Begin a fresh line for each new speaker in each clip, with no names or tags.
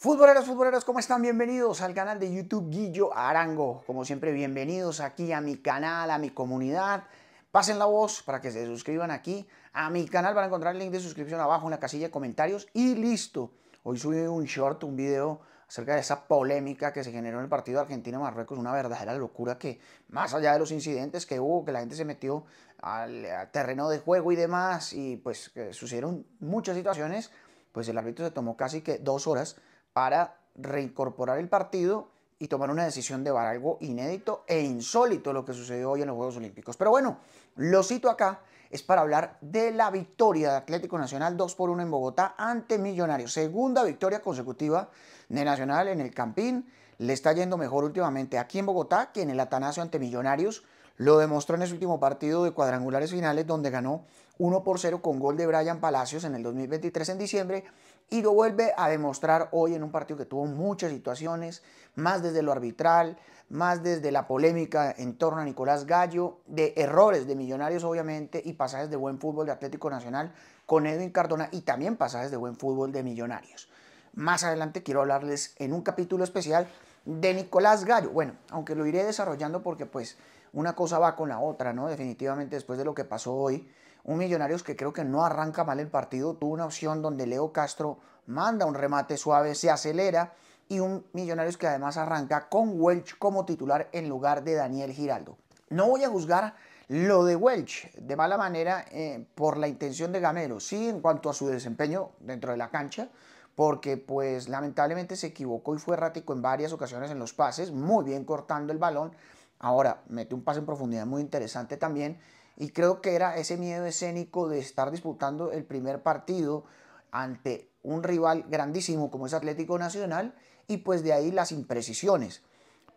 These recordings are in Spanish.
Futboleros, futboleros, ¿cómo están? Bienvenidos al canal de YouTube Guillo Arango. Como siempre, bienvenidos aquí a mi canal, a mi comunidad. Pasen la voz para que se suscriban aquí a mi canal. Van a encontrar el link de suscripción abajo en la casilla de comentarios. Y listo. Hoy subí un short, un video acerca de esa polémica que se generó en el partido Argentina-Marruecos. Una verdadera locura que, más allá de los incidentes que hubo, que la gente se metió al, terreno de juego y demás, y pues eh, sucedieron muchas situaciones, pues el arbitro se tomó casi que dos horas para reincorporar el partido y tomar una decisión de llevar algo inédito e insólito lo que sucedió hoy en los Juegos Olímpicos. Pero bueno, lo cito acá, es para hablar de la victoria de Atlético Nacional 2 por 1 en Bogotá ante Millonarios. Segunda victoria consecutiva de Nacional en el Campín. Le está yendo mejor últimamente aquí en Bogotá que en el Atanasio ante Millonarios. Lo demostró en ese último partido de cuadrangulares finales donde ganó 1 por 0 con gol de Brian Palacios en el 2023 en diciembre y lo vuelve a demostrar hoy en un partido que tuvo muchas situaciones, más desde lo arbitral, más desde la polémica en torno a Nicolás Gallo, de errores de Millonarios obviamente y pasajes de buen fútbol de Atlético Nacional con Edwin Cardona y también pasajes de buen fútbol de Millonarios. Más adelante quiero hablarles en un capítulo especial de Nicolás Gallo. Bueno, aunque lo iré desarrollando porque pues una cosa va con la otra, ¿no? Definitivamente después de lo que pasó hoy, un Millonarios que creo que no arranca mal el partido, tuvo una opción donde Leo Castro manda un remate suave, se acelera y un Millonarios que además arranca con Welch como titular en lugar de Daniel Giraldo. No voy a juzgar lo de Welch de mala manera eh, por la intención de Gamero, sí en cuanto a su desempeño dentro de la cancha, porque pues lamentablemente se equivocó y fue errático en varias ocasiones en los pases, muy bien cortando el balón. Ahora, mete un pase en profundidad muy interesante también y creo que era ese miedo escénico de estar disputando el primer partido ante un rival grandísimo como es Atlético Nacional y pues de ahí las imprecisiones.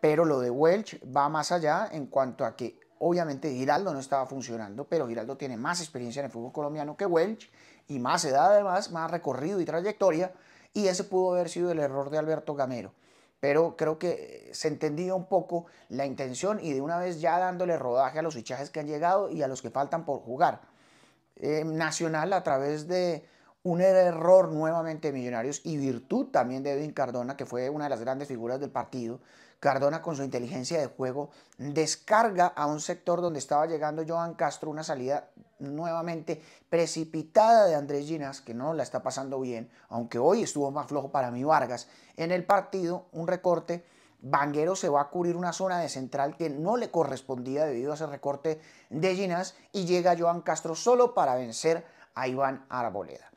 Pero lo de Welch va más allá en cuanto a que obviamente Giraldo no estaba funcionando, pero Giraldo tiene más experiencia en el fútbol colombiano que Welch y más edad además, más recorrido y trayectoria y ese pudo haber sido el error de Alberto Gamero pero creo que se entendía un poco la intención y de una vez ya dándole rodaje a los fichajes que han llegado y a los que faltan por jugar. Eh, Nacional a través de un error nuevamente de Millonarios y virtud también de Edwin Cardona, que fue una de las grandes figuras del partido, Cardona con su inteligencia de juego descarga a un sector donde estaba llegando Joan Castro, una salida nuevamente precipitada de Andrés Ginas, que no la está pasando bien, aunque hoy estuvo más flojo para mí Vargas. En el partido, un recorte, Banguero se va a cubrir una zona de central que no le correspondía debido a ese recorte de Ginas y llega Joan Castro solo para vencer a Iván Arboleda.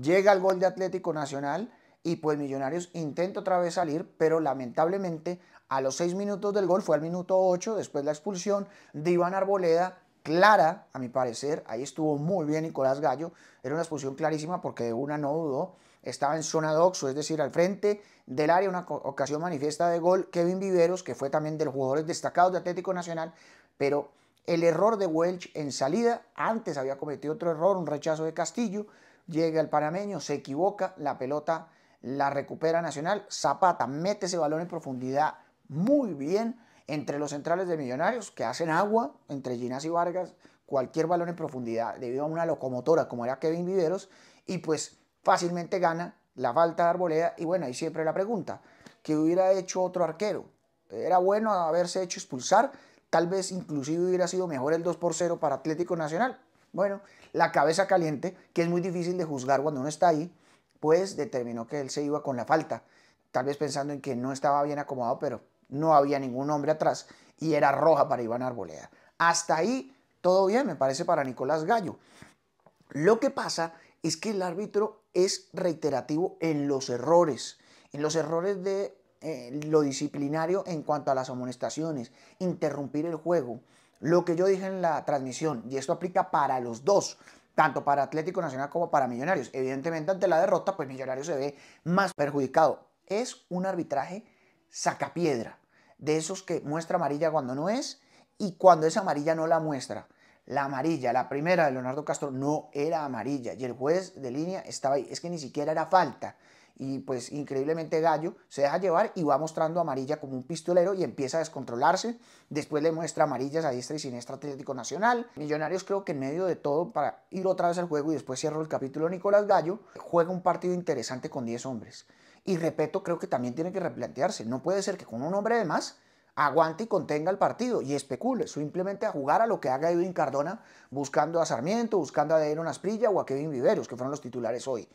Llega el gol de Atlético Nacional y pues Millonarios intenta otra vez salir, pero lamentablemente a los seis minutos del gol, fue al minuto ocho, después la expulsión de Iván Arboleda, clara, a mi parecer, ahí estuvo muy bien Nicolás Gallo, era una expulsión clarísima porque de una no dudó, estaba en zona doxo, es decir, al frente del área, una ocasión manifiesta de gol, Kevin Viveros, que fue también de los jugadores destacados de Atlético Nacional, pero el error de Welch en salida, antes había cometido otro error, un rechazo de Castillo, llega el panameño, se equivoca, la pelota la recupera Nacional, Zapata mete ese balón en profundidad muy bien entre los centrales de Millonarios, que hacen agua entre Ginás y Vargas, cualquier balón en profundidad, debido a una locomotora como era Kevin Viveros, y pues fácilmente gana la falta de arboleda. Y bueno, ahí siempre la pregunta, ¿qué hubiera hecho otro arquero? Era bueno haberse hecho expulsar, tal vez inclusive hubiera sido mejor el 2 por 0 para Atlético Nacional. Bueno, la cabeza caliente, que es muy difícil de juzgar cuando uno está ahí, pues determinó que él se iba con la falta, tal vez pensando en que no estaba bien acomodado, pero no había ningún hombre atrás y era roja para Iván Arboleda. Hasta ahí todo bien, me parece, para Nicolás Gallo. Lo que pasa es que el árbitro es reiterativo en los errores, en los errores de eh, lo disciplinario en cuanto a las amonestaciones, interrumpir el juego. Lo que yo dije en la transmisión, y esto aplica para los dos, tanto para Atlético Nacional como para Millonarios. Evidentemente ante la derrota, pues Millonarios se ve más perjudicado. Es un arbitraje sacapiedra de esos que muestra amarilla cuando no es y cuando es amarilla no la muestra. La amarilla, la primera de Leonardo Castro, no era amarilla y el juez de línea estaba ahí. Es que ni siquiera era falta. Y pues increíblemente Gallo se deja llevar y va mostrando amarilla como un pistolero y empieza a descontrolarse. Después le muestra amarillas a diestra y siniestra Atlético Nacional. Millonarios creo que en medio de todo, para ir otra vez al juego y después cierro el capítulo, Nicolás Gallo juega un partido interesante con 10 hombres. Y repito, creo que también tiene que replantearse. No puede ser que con un hombre de más aguante y contenga el partido y especule, simplemente a jugar a lo que haga Edwin Cardona buscando a Sarmiento, buscando a Deiron Asprilla o a Kevin Viveros, que fueron los titulares hoy.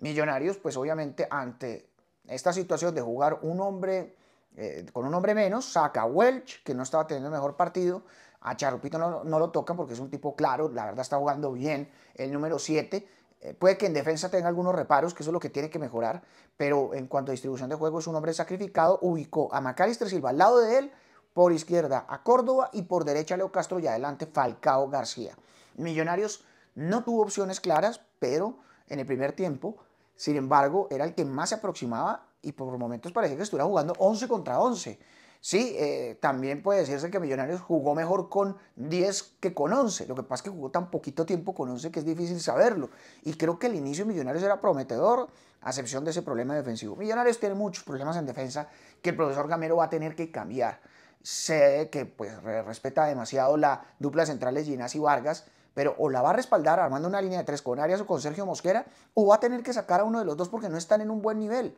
Millonarios, pues obviamente ante esta situación de jugar un hombre eh, con un hombre menos, saca a Welch, que no estaba teniendo el mejor partido, a Charupito no, no lo tocan porque es un tipo claro, la verdad está jugando bien el número 7, eh, puede que en defensa tenga algunos reparos, que eso es lo que tiene que mejorar, pero en cuanto a distribución de juego un hombre sacrificado, ubicó a Macalister Silva al lado de él, por izquierda a Córdoba y por derecha a Leo Castro y adelante Falcao García. Millonarios no tuvo opciones claras, pero en el primer tiempo, sin embargo, era el que más se aproximaba y por momentos parecía que estuviera jugando 11 contra 11. Sí, eh, también puede decirse que Millonarios jugó mejor con 10 que con 11. Lo que pasa es que jugó tan poquito tiempo con 11 que es difícil saberlo. Y creo que el inicio de Millonarios era prometedor, a excepción de ese problema defensivo. Millonarios tiene muchos problemas en defensa que el profesor Gamero va a tener que cambiar. Sé que pues, respeta demasiado la dupla centrales Ginás y Vargas, pero o la va a respaldar armando una línea de tres con Arias o con Sergio Mosquera, o va a tener que sacar a uno de los dos porque no están en un buen nivel.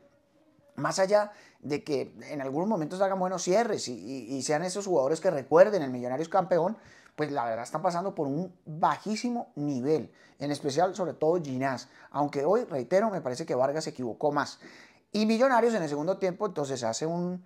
Más allá de que en algunos momentos hagan buenos cierres y, sean esos jugadores que recuerden el Millonarios campeón, pues la verdad están pasando por un bajísimo nivel, en especial sobre todo Ginás, aunque hoy, reitero, me parece que Vargas se equivocó más. Y Millonarios en el segundo tiempo entonces hace un,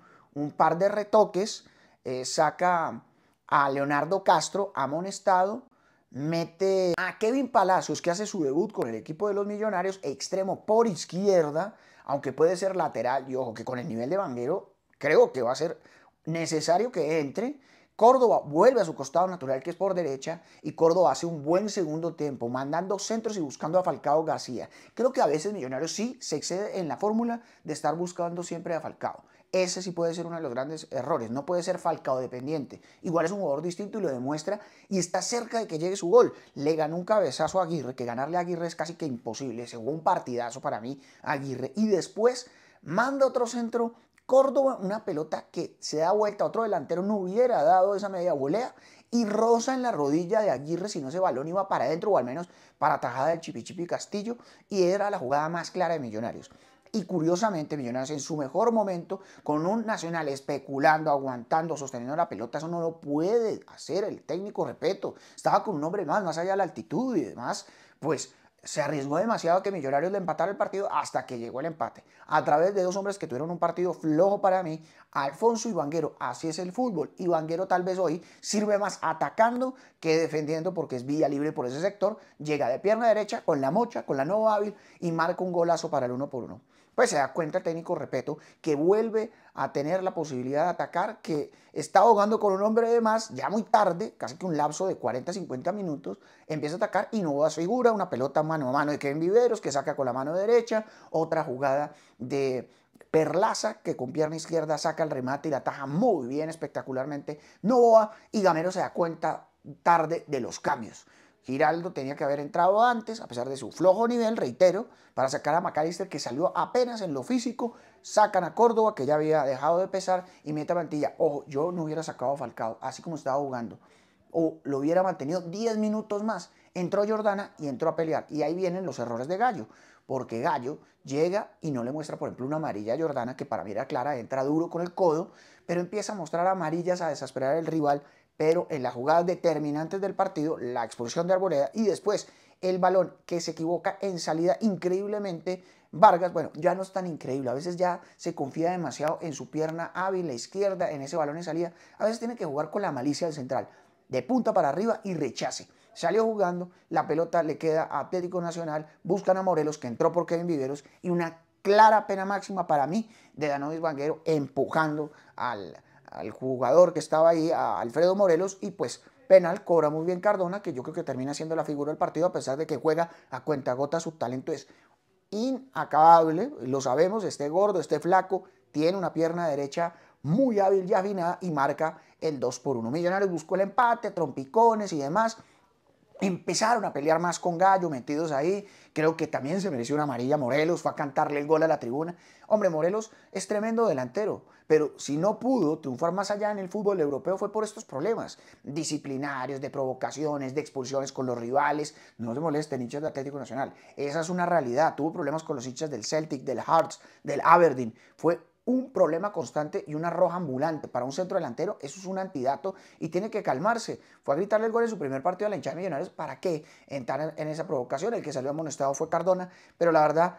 par de retoques, eh, saca a Leonardo Castro amonestado, mete a Kevin Palacios que hace su debut con el equipo de los Millonarios, extremo por izquierda, aunque puede ser lateral, y ojo, que con el nivel de Vanguero creo que va a ser necesario que entre. Córdoba vuelve a su costado natural, que es por derecha, y Córdoba hace un buen segundo tiempo, mandando centros y buscando a Falcao García. Creo que a veces Millonarios sí se excede en la fórmula de estar buscando siempre a Falcao. Ese sí puede ser uno de los grandes errores. No puede ser Falcao dependiente. Igual es un jugador distinto y lo demuestra y está cerca de que llegue su gol. Le ganó un cabezazo a Aguirre, que ganarle a Aguirre es casi que imposible. según un partidazo para mí Aguirre. Y después manda otro centro Córdoba, una pelota que se da vuelta, otro delantero no hubiera dado esa media volea y rosa en la rodilla de Aguirre si no ese balón iba para adentro o al menos para tajada del Chipichipi Castillo y era la jugada más clara de Millonarios. Y curiosamente, Millonarios en su mejor momento, con un Nacional especulando, aguantando, sosteniendo la pelota, eso no lo puede hacer el técnico, repito, estaba con un hombre más, más allá de la altitud y demás, pues se arriesgó demasiado que Millonarios le empatara el partido hasta que llegó el empate. A través de dos hombres que tuvieron un partido flojo para mí, Alfonso y Vanguero. Así es el fútbol. Y Vanguero tal vez hoy sirve más atacando que defendiendo porque es vía libre por ese sector. Llega de pierna derecha con la mocha, con la no hábil y marca un golazo para el uno por uno pues se da cuenta el técnico, repeto, que vuelve a tener la posibilidad de atacar, que está ahogando con un hombre de más, ya muy tarde, casi que un lapso de 40, 50 minutos, empieza a atacar y no da figura, una pelota mano a mano de Kevin Viveros, que saca con la mano derecha, otra jugada de Perlaza, que con pierna izquierda saca el remate y la ataja muy bien, espectacularmente Novoa, y Gamero se da cuenta tarde de los cambios. Giraldo tenía que haber entrado antes, a pesar de su flojo nivel, reitero, para sacar a McAllister, que salió apenas en lo físico. Sacan a Córdoba, que ya había dejado de pesar, y mete a Mantilla. Ojo, yo no hubiera sacado a Falcao, así como estaba jugando. O lo hubiera mantenido 10 minutos más. Entró Jordana y entró a pelear. Y ahí vienen los errores de Gallo porque Gallo llega y no le muestra, por ejemplo, una amarilla a Jordana, que para mí era clara, entra duro con el codo, pero empieza a mostrar amarillas, a desesperar al rival, pero en las jugadas determinantes del partido, la expulsión de Arboleda y después el balón que se equivoca en salida increíblemente. Vargas, bueno, ya no es tan increíble, a veces ya se confía demasiado en su pierna hábil, la izquierda, en ese balón en salida, a veces tiene que jugar con la malicia del central, de punta para arriba y rechace. Salió jugando, la pelota le queda a Atlético Nacional, buscan a Morelos, que entró por Kevin Viveros, y una clara pena máxima para mí de Danovis Vanguero empujando al al jugador que estaba ahí, a Alfredo Morelos, y pues penal cobra muy bien Cardona, que yo creo que termina siendo la figura del partido, a pesar de que juega a gota su talento es inacabable, lo sabemos, este gordo, este flaco, tiene una pierna derecha muy hábil y afinada y marca el 2 por 1. Millonarios buscó el empate, trompicones y demás, empezaron a pelear más con Gallo, metidos ahí. Creo que también se mereció una amarilla Morelos, fue a cantarle el gol a la tribuna. Hombre, Morelos es tremendo delantero, pero si no pudo triunfar más allá en el fútbol europeo fue por estos problemas disciplinarios, de provocaciones, de expulsiones con los rivales. No se molesten, hinchas de Atlético Nacional. Esa es una realidad. Tuvo problemas con los hinchas del Celtic, del Hearts, del Aberdeen. Fue un problema constante y una roja ambulante para un centro delantero, eso es un antidato y tiene que calmarse. Fue a gritarle el gol en su primer partido a la hinchada de Millonarios, ¿para qué entrar en esa provocación? El que salió amonestado fue Cardona, pero la verdad,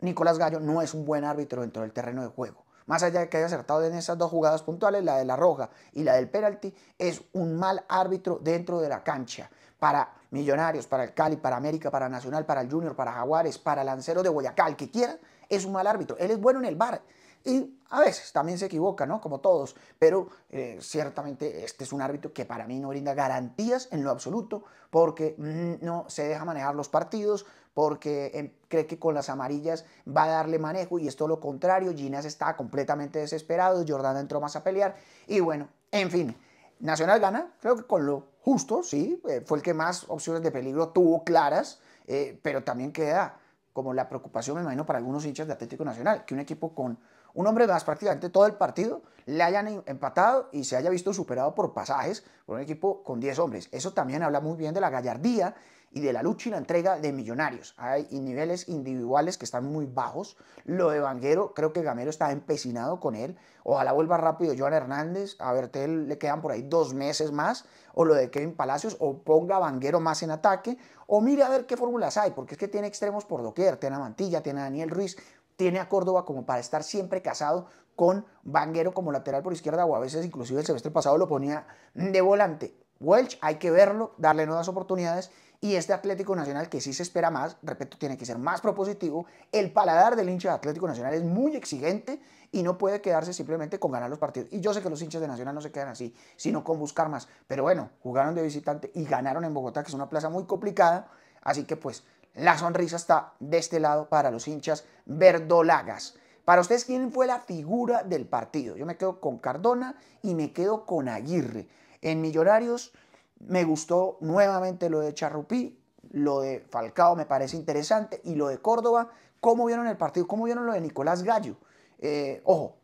Nicolás Gallo no es un buen árbitro dentro del terreno de juego. Más allá de que haya acertado en esas dos jugadas puntuales, la de la roja y la del penalti, es un mal árbitro dentro de la cancha para Millonarios, para el Cali, para América, para Nacional, para el Junior, para Jaguares, para Lancero de Boyacá, el que quiera, es un mal árbitro. Él es bueno en el bar. Y a veces también se equivoca, ¿no? Como todos, pero eh, ciertamente este es un árbitro que para mí no brinda garantías en lo absoluto, porque mm, no se deja manejar los partidos, porque em, cree que con las amarillas va a darle manejo y es todo lo contrario. Ginas está completamente desesperado, Jordana entró más a pelear y bueno, en fin. Nacional gana, creo que con lo justo, sí, eh, fue el que más opciones de peligro tuvo claras, eh, pero también queda como la preocupación, me imagino, para algunos hinchas de Atlético Nacional, que un equipo con un hombre más prácticamente todo el partido le hayan em, empatado y se haya visto superado por pasajes por un equipo con 10 hombres. Eso también habla muy bien de la gallardía y de la lucha y la entrega de Millonarios. Hay niveles individuales que están muy bajos. Lo de Vanguero, creo que Gamero está empecinado con él. Ojalá vuelva rápido Joan Hernández. A Bertel le quedan por ahí dos meses más. O lo de Kevin Palacios. O ponga a Vanguero más en ataque. O mire a ver qué fórmulas hay. Porque es que tiene extremos por doquier. Tiene a Mantilla, tiene a Daniel Ruiz tiene a Córdoba como para estar siempre casado con Vanguero como lateral por izquierda o a veces inclusive el semestre pasado lo ponía de volante. Welch hay que verlo, darle nuevas oportunidades y este Atlético Nacional que sí se espera más, repito, tiene que ser más propositivo. El paladar del hincha de Atlético Nacional es muy exigente y no puede quedarse simplemente con ganar los partidos. Y yo sé que los hinchas de Nacional no se quedan así, sino con buscar más. Pero bueno, jugaron de visitante y ganaron en Bogotá, que es una plaza muy complicada. Así que pues la sonrisa está de este lado para los hinchas verdolagas. Para ustedes, ¿quién fue la figura del partido? Yo me quedo con Cardona y me quedo con Aguirre. En Millonarios me gustó nuevamente lo de Charrupí, lo de Falcao me parece interesante y lo de Córdoba. ¿Cómo vieron el partido? ¿Cómo vieron lo de Nicolás Gallo? Eh, ojo,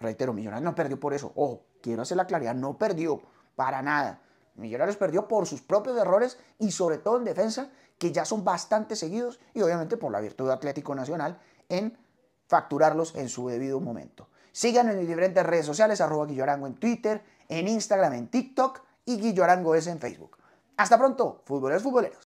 reitero, Millonarios no perdió por eso. Ojo, quiero hacer la claridad, no perdió para nada. Millonarios perdió por sus propios errores y sobre todo en defensa que ya son bastante seguidos y obviamente por la virtud de Atlético Nacional en facturarlos en su debido momento. Síganme en mis diferentes redes sociales, arroba Guillorango en Twitter, en Instagram, en TikTok y Guillorango es en Facebook. Hasta pronto, futboleros, futboleros.